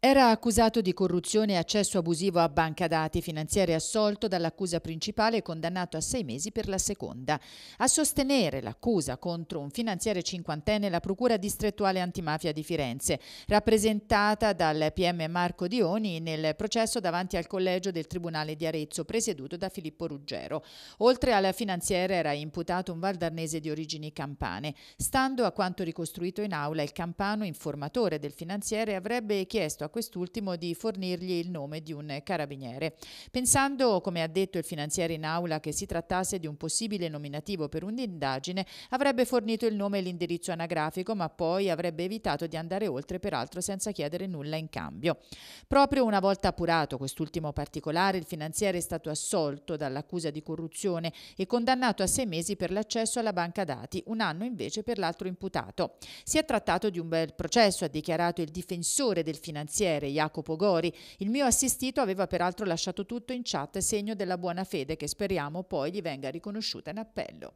Era accusato di corruzione e accesso abusivo a banca dati finanziaria assolto dall'accusa principale e condannato a sei mesi per la seconda. A sostenere l'accusa contro un finanziere cinquantenne la Procura distrettuale antimafia di Firenze, rappresentata dal PM Marco Dioni nel processo davanti al collegio del Tribunale di Arezzo presieduto da Filippo Ruggero. Oltre alla finanziera era imputato un valdarnese di origini campane. Stando a quanto ricostruito in aula, il campano, informatore del finanziere, avrebbe chiesto a quest'ultimo di fornirgli il nome di un carabiniere. Pensando, come ha detto il finanziere in aula, che si trattasse di un possibile nominativo per un'indagine, avrebbe fornito il nome e l'indirizzo anagrafico, ma poi avrebbe evitato di andare oltre, peraltro senza chiedere nulla in cambio. Proprio una volta appurato quest'ultimo particolare, il finanziere è stato assolto dall'accusa di corruzione e condannato a sei mesi per l'accesso alla banca dati, un anno invece per l'altro imputato. Si è trattato di un bel processo, ha dichiarato il difensore del finanziere finanziere Jacopo Gori. Il mio assistito aveva peraltro lasciato tutto in chat segno della buona fede che speriamo poi gli venga riconosciuta in appello.